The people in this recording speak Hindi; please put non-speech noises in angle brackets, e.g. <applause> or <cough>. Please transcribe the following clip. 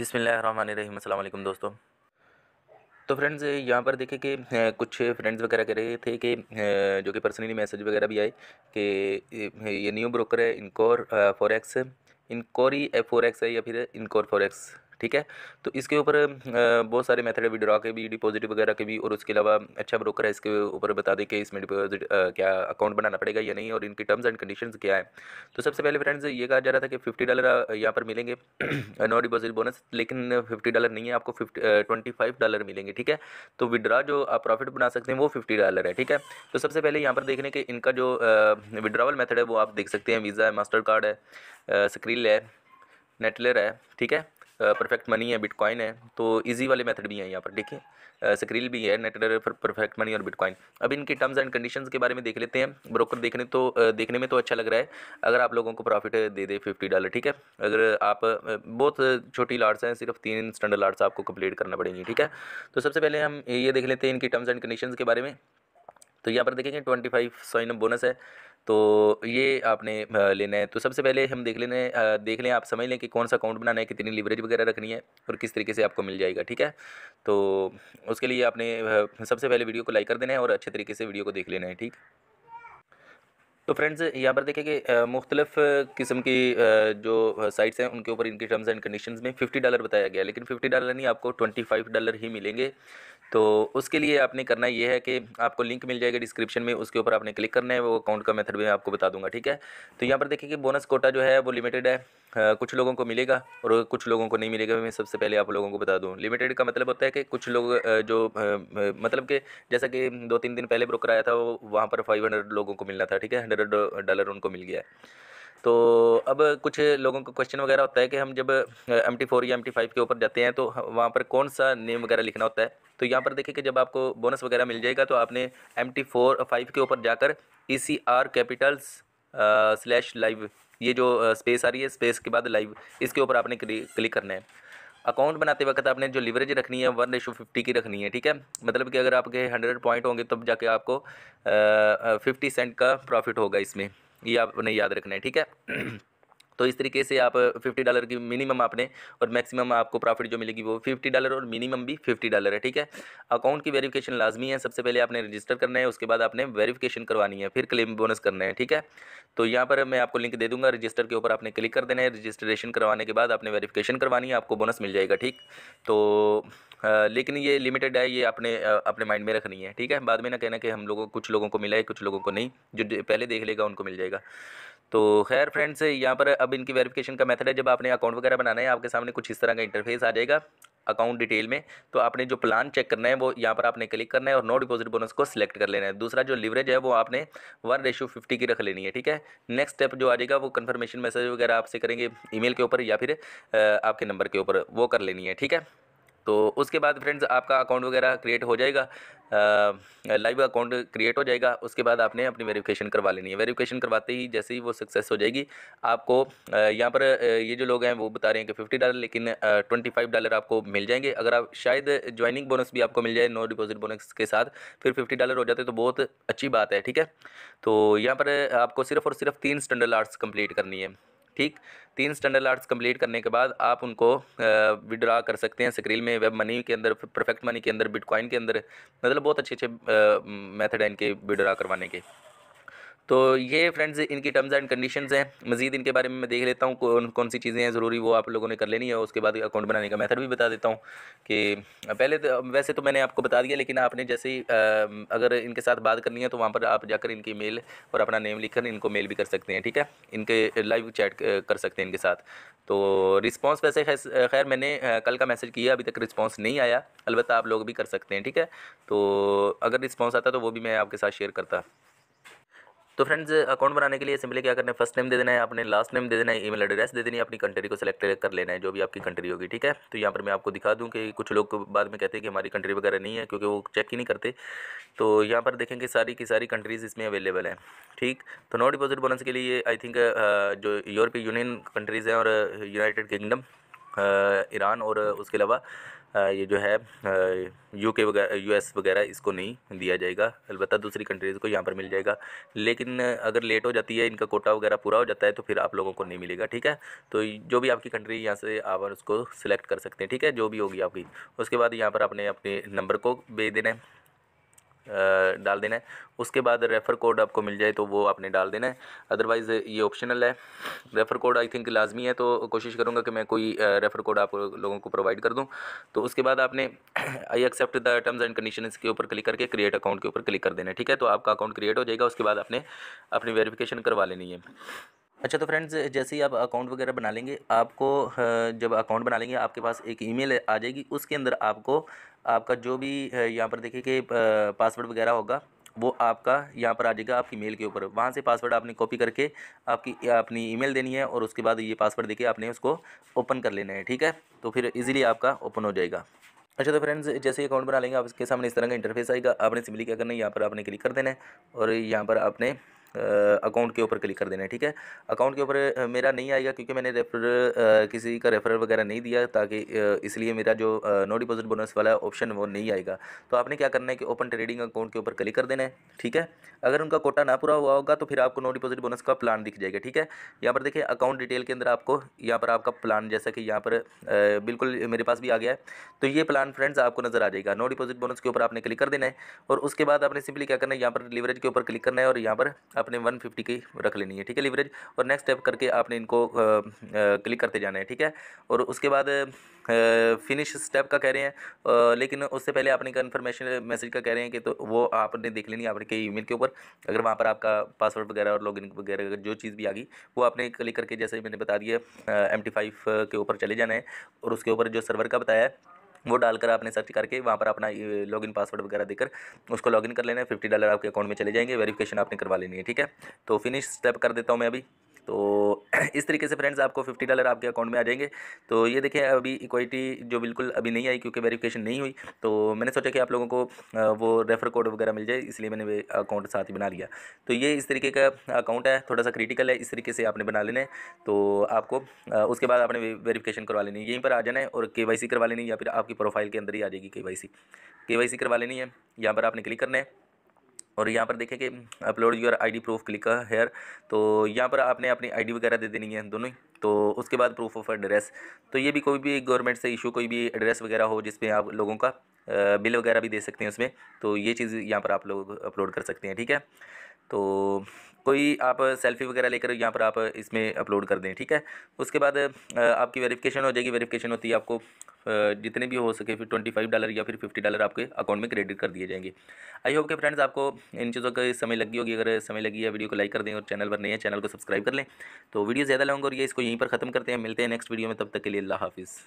बिसमीम दोस्तों तो फ्रेंड्स यहाँ पर देखे कि कुछ फ्रेंड्स वगैरह कह रहे थे कि जो कि पर्सनली मैसेज वगैरह भी आए कि ये न्यू ब्रोकर है इनकोर फॉरेक्स इनकोरी फोर एक्स है या फिर इनकोर फॉरेक्स ठीक है तो इसके ऊपर बहुत सारे मेथड है विड्रॉ के भी डिपॉजिट वगैरह के भी और उसके अलावा अच्छा ब्रोकर है इसके ऊपर बता दें कि इसमें डिपॉजिट क्या अकाउंट बनाना पड़ेगा या नहीं और इनकी टर्म्स एंड कंडीशन क्या है तो सबसे पहले फ्रेंड्स ये कहा जा रहा था कि फिफ्टी डॉलर यहाँ पर मिलेंगे नो डिपॉजिट बोनस लेकिन फिफ्टी डॉलर नहीं है आपको फिफ्टी ट्वेंटी फाइव डॉलर मिलेंगे ठीक है तो विड्रॉ जो आप प्रॉफिट बना सकते हैं वो फिफ्टी डॉलर है ठीक है तो सबसे पहले यहाँ पर देखने के इनका जो विड्रावल मेथड है वो आप देख सकते हैं वीज़ा है मास्टर कार्ड है स्क्रीन है नेटलेर है ठीक है परफेक्ट मनी है बिटकॉइन है तो इजी वाले मेथड भी हैं यहाँ पर देखिए सक्रील भी है नेटर परफेक्ट मनी और बिटकॉइन अब इनके टर्म्स एंड कंडीशंस के बारे में देख लेते हैं ब्रोकर देखने तो देखने में तो अच्छा लग रहा है अगर आप लोगों को प्रॉफिट दे दे फिफ्टी डॉलर ठीक है अगर आप बहुत छोटी लाट्स हैं सिर्फ तीन स्टैंडर्ड लाट्स आपको कंप्लीट करना पड़ेंगी ठीक है तो सबसे पहले हम ये देख लेते हैं इनकी टर्म्स एंड कंडीशन के बारे में तो यहाँ पर देखेंगे ट्वेंटी फाइव सोइनम बोनस है तो ये आपने लेना है तो सबसे पहले हम देख लेने देख लें आप समझ लें कि कौन सा अकाउंट बनाना है कितनी लिवरेज वगैरह रखनी है और किस तरीके से आपको मिल जाएगा ठीक है तो उसके लिए आपने सबसे पहले वीडियो को लाइक कर देना है और अच्छे तरीके से वीडियो को देख लेना है ठीक तो फ्रेंड्स यहाँ पर देखें कि मुख्तलिफ़ किस्म की जो साइट्स हैं उनके ऊपर इनकी टर्म्स एंड कंडीशंस में 50 डॉलर बताया गया लेकिन 50 डॉलर नहीं आपको 25 डॉलर ही मिलेंगे तो उसके लिए आपने करना ये है कि आपको लिंक मिल जाएगा डिस्क्रिप्शन में उसके ऊपर आपने क्लिक करना है वो अकाउंट का मेथड भी मैं आपको बता दूंगा ठीक है तो यहाँ पर देखिए कि बोनस कोटा जो है वो लिमिटेड है आ, कुछ लोगों को मिलेगा और कुछ लोगों को नहीं मिलेगा मैं सबसे पहले आप लोगों को बता दूँ लिमिटेड का मतलब होता है कि कुछ लोग जो मतलब कि जैसा कि दो तीन दिन पहले ब्रोकर आया था वो वहाँ पर फाइव हंड्रेड लोगों को मिलना था ठीक है हंड्रेड डॉलर उनको मिल गया है तो अब कुछ लोगों का क्वेश्चन वगैरह होता है कि हम जब एम टी फोर या एम टी फाइव के ऊपर जाते हैं तो वहाँ पर कौन सा नेम वगैरह लिखना होता है तो यहाँ पर देखिए कि जब आपको बोनस वगैरह मिल जाएगा तो आपने एम टी फोर फाइव के ऊपर जाकर E C R capitals slash live ये जो स्पेस आ रही है स्पेस के बाद लाइव इसके ऊपर आपने क्लिक करना है अकाउंट बनाते वक्त आपने जो लिवरेज रखनी है वन रेशो फिफ्टी की रखनी है ठीक है मतलब कि अगर आपके हंड्रेड पॉइंट होंगे तब जाके आपको फिफ्टी सेंट का प्रॉफिट होगा इसमें ये आपने याद रखना है ठीक है <clears throat> तो इस तरीके से आप फिफ्टी डॉलर की मिनिमम आपने और मैक्सिमम आपको प्रॉफिट जो मिलेगी वो फिफ्टी डॉलर और मिनिमम भी फिफ्टी डॉलर है ठीक है अकाउंट की वेरिफिकेशन लाजमी है सबसे पहले आपने रजिस्टर करना है उसके बाद आपने वेरिफिकेशन करवानी है फिर क्लेम बोनस करना है ठीक है तो यहाँ पर मैं आपको लिंक दे दूंगा रजिस्टर के ऊपर आपने क्लिक कर देना है रजिस्ट्रेशन करवाने के बाद आपने वेरिफिकेशन करवानी है आपको बोनस मिल जाएगा ठीक तो आ, लेकिन ये लिमिटेड है ये अपने आ, अपने माइंड में रखनी है ठीक है बाद में ना कहना कि हम लोगों कुछ लोगों को मिला है कुछ लोगों को नहीं जो पहले देख लेगा उनको मिल जाएगा तो खैर फ्रेंड्स यहाँ पर अब इनकी वेरिफिकेशन का मेथड है जब आपने अकाउंट वगैरह बनाना है आपके सामने कुछ इस तरह का इंटरफेस आ जाएगा अकाउंट डिटेल में तो आपने जो प्लान चेक करना है वो यहाँ पर आपने क्लिक करना है और नो डिपॉजिट बोनस को सिलेक्ट कर लेना है दूसरा जो लिवरेज है वो आपने वन रेशो फिफ्टी की रख लेनी है ठीक है नेक्स्ट स्टेप जो आ जाएगा वो कन्फर्मेशन मैसेज वगैरह आपसे करेंगे ईमेल के ऊपर या फिर आपके नंबर के ऊपर वो कर लेनी है ठीक है तो उसके बाद फ्रेंड्स आपका अकाउंट वगैरह क्रिएट हो जाएगा लाइव अकाउंट क्रिएट हो जाएगा उसके बाद आपने अपनी वेरिफिकेशन करवा लेनी है वेरिफिकेशन करवाते ही जैसे ही वो सक्सेस हो जाएगी आपको यहाँ पर ये जो लोग हैं वो बता रहे हैं कि फिफ्टी डॉलर लेकिन ट्वेंटी फाइव डॉलर आपको मिल जाएंगे अगर आप शायद ज्वाइनिंग बोनस भी आपको मिल जाए नो डिपॉजिट बोनस के साथ फिर फिफ्टी डॉलर हो जाते तो बहुत अच्छी बात है ठीक है तो यहाँ पर आपको सिर्फ और सिर्फ तीन स्टैंडर्ड आर्ट्स कम्प्लीट करनी है ठीक तीन स्टैंडर्ड आर्ट्स कंप्लीट करने के बाद आप उनको विड्रा कर सकते हैं स्क्रील में वेब मनी के अंदर परफेक्ट मनी के अंदर बिटकॉइन के अंदर मतलब बहुत अच्छे अच्छे मेथड हैं इनके विड्रा करवाने के तो ये फ्रेंड्स इनकी टर्म्स एंड कंडीशन हैं मजीद इनके बारे में मैं देख लेता हूँ कौन कौन सी चीज़ें हैं ज़रूरी वो आप लोगों ने कर लेनी है उसके बाद अकाउंट बनाने का मेथड भी बता देता हूँ कि पहले तो वैसे तो मैंने आपको बता दिया लेकिन आपने जैसे ही अगर इनके साथ बात करनी है तो वहाँ पर आप जाकर इनकी मेल और अपना नेम लिख कर इनको मेल भी कर सकते हैं ठीक है इनके लाइव चैट कर सकते हैं इनके साथ तो रिस्पॉन्स वैसे खैर मैंने कल का मैसेज किया अभी तक रिस्पॉन्स नहीं आया अलबत्त आप लोग भी कर सकते हैं ठीक है तो अगर रिस्पॉन्स आता तो वो भी मैं आपके साथ शेयर करता तो फ्रेंड्स अकाउंट बनाने के लिए सिंपली क्या करना है फर्स्ट नेम दे देना है आपने लास्ट नेम दे देना है ईमेल एड्रेस दे देनी है अपनी कंट्री को सेलेक्ट कर लेना है जो भी आपकी कंट्री होगी ठीक है तो यहाँ पर मैं आपको दिखा दूँ कि कुछ लोग बाद में कहते हैं कि हमारी कंट्री वगैरह नहीं है क्योंकि वो चेक ही नहीं करते तो यहाँ पर देखेंगे सारी की सारी कंट्रीज़ इसमें अवेलेबल हैं ठीक तो नो डिपोज़िट बोनस के लिए आई थिंक uh, जो यूरोपीय यूनियन कंट्रीज़ हैं और यूनाइटेड किंगडम ईरान और उसके अलावा ये जो है यूके वगैरह यूएस वगैरह इसको नहीं दिया जाएगा अलबत्त दूसरी कंट्रीज़ को यहाँ पर मिल जाएगा लेकिन अगर लेट हो जाती है इनका कोटा वगैरह पूरा हो जाता है तो फिर आप लोगों को नहीं मिलेगा ठीक है तो जो भी आपकी कंट्री यहाँ से आप उसको सिलेक्ट कर सकते हैं ठीक है जो भी होगी आपकी उसके बाद यहाँ पर आपने अपने नंबर को भेज देना है डाल देना है उसके बाद रेफ़र कोड आपको मिल जाए तो वो आपने डाल देना है अदरवाइज़ ये ऑप्शनल है रेफ़र कोड आई थिंक लाजमी है तो कोशिश करूँगा कि मैं कोई रेफ़र कोड आप लोगों को प्रोवाइड कर दूँ तो उसके बाद आपने I accept the terms and condition के ऊपर क्लिक करके क्रिएट अकाउंट के ऊपर क्लिक कर देना है ठीक है तो आपका अकाउंट क्रिएट हो जाएगा उसके बाद आपने अपनी वेरीफिकेशन करवा लेनी है अच्छा तो फ्रेंड्स जैसे ही आप अकाउंट वगैरह बना लेंगे आपको जब अकाउंट बना लेंगे आपके पास एक ईमेल आ जाएगी उसके अंदर आपको आपका जो भी यहाँ पर देखिए कि पासवर्ड वगैरह होगा वो आपका यहाँ पर आ जाएगा आपकी मेल के ऊपर वहाँ से पासवर्ड आपने कॉपी करके आपकी अपनी ईमेल देनी है और उसके बाद ये पासवर्ड देखिए आपने उसको ओपन कर लेना है ठीक है तो फिर इजीली आपका ओपन हो जाएगा अच्छा तो फ्रेंड्स जैसे अकाउंट बना लेंगे आप इसके सामने इस तरह का इंटरफेस आएगा आपने सिंपली क्या करना है यहाँ पर आपने क्लिक कर देना है और यहाँ पर आपने अकाउंट के ऊपर क्लिक कर देना है ठीक है अकाउंट के ऊपर मेरा नहीं आएगा क्योंकि मैंने रेफर किसी का रेफरल वगैरह नहीं दिया ताकि इसलिए मेरा जो नो डिपॉजिट बोनस वाला ऑप्शन वो नहीं आएगा तो आपने क्या करना है कि ओपन ट्रेडिंग अकाउंट के ऊपर क्लिक कर देना है ठीक है अगर उनका कोटा ना पूरा हुआ होगा तो फिर आपको नो डिपॉजिट बोनस का प्लान दिख जाएगा ठीक है यहाँ पर देखिए अकाउंट डिटेल के अंदर आपको यहाँ पर आपका प्लान जैसा कि यहाँ पर बिल्कुल मेरे पास भी आ गया है तो ये प्लान फ्रेंड्स आपको नजर आ जाएगा नो डिपॉजिट बोनस के ऊपर आपने क्लिक कर देना है और उसके बाद आपने सिंपली क्या करना है यहाँ पर लिवरेज के ऊपर क्लिक करना है और यहाँ पर आपने 150 की रख लेनी है ठीक है लिवरेज और नेक्स्ट स्टेप करके आपने इनको क्लिक करते जाना है ठीक है और उसके बाद फिनिश स्टेप का कह रहे हैं लेकिन उससे पहले आपने कन्फर्मेशन मैसेज का कह रहे हैं कि तो वो आपने देख लेनी है आपके ईमेल के ऊपर अगर वहाँ पर आपका पासवर्ड वगैरह और लॉगिन वगैरह जो चीज़ भी आ गई वो आपने क्लिक करके जैसे मैंने बता दिया एम के ऊपर चले जाना है और उसके ऊपर जो सर्वर का बताया है वो डालकर आपने सर्च करके वहाँ पर अपना लॉगिन पासवर्ड वगैरह देकर उसको लॉगिन कर लेना है फिफ्टी डॉलर आपके अकाउंट में चले जाएंगे वेरिफिकेशन आपने करवा लेनी है ठीक है तो फिनिश स्टेप कर देता हूँ मैं अभी तो <clears throat> इस तरीके से फ्रेंड्स आपको फिफ्टी डॉलर आपके अकाउंट में आ जाएंगे तो ये देखिए अभी इक्वाइटी जो बिल्कुल अभी नहीं आई क्योंकि वेरिफिकेशन नहीं हुई तो मैंने सोचा कि आप लोगों को वो रेफर कोड वगैरह मिल जाए इसलिए मैंने वे अकाउंट साथ ही बना लिया तो ये इस तरीके का अकाउंट है थोड़ा सा क्रिटिकल है इस तरीके से आपने बना लेना है तो आपको उसके बाद आपने वेरीफिकेशन करवा लेनी है यहीं पर आ जाना है और के करवा लेनी है या फिर आपकी प्रोफाइल के अंदर ही आ जाएगी के वाई करवा लेनी है यहाँ पर आपने क्लिक करना है और यहाँ पर देखें कि upload your ID proof click here तो यहाँ पर आपने अपनी आईडी वगैरह दे देनी है दोनों ही तो उसके बाद प्रूफ ऑफ एड्रेस तो ये भी कोई भी गवर्नमेंट से इशू कोई भी एड्रेस वगैरह हो जिसमें आप लोगों का बिल वगैरह भी दे सकते हैं उसमें तो ये चीज़ यहाँ पर आप लोग अपलोड कर सकते हैं ठीक है तो कोई आप सेल्फ़ी वगैरह लेकर यहाँ पर आप इसमें अपलोड कर दें ठीक है उसके बाद आपकी वेरिफिकेशन हो जाएगी वेरिफिकेशन होती है आपको जितने भी हो सके फिर ट्वेंटी फाइव डॉलर या फिर फिफ्टी डॉलर आपके अकाउंट में क्रेडिट कर दिए जाएंगे आई होप के फ्रेंड्स आपको इन चीज़ों का समय लगी होगी अगर समय लगी है वीडियो को लाइक कर दें और चैनल पर नहीं है चैनल को सब्सक्राइब कर लें तो वीडियो ज़्यादा लॉन्ग और ये इसको यहीं पर ख़त्म करते हैं मिलते हैं नेक्स्ट वीडियो में तब तक के लिए अल्लाह हाफिज़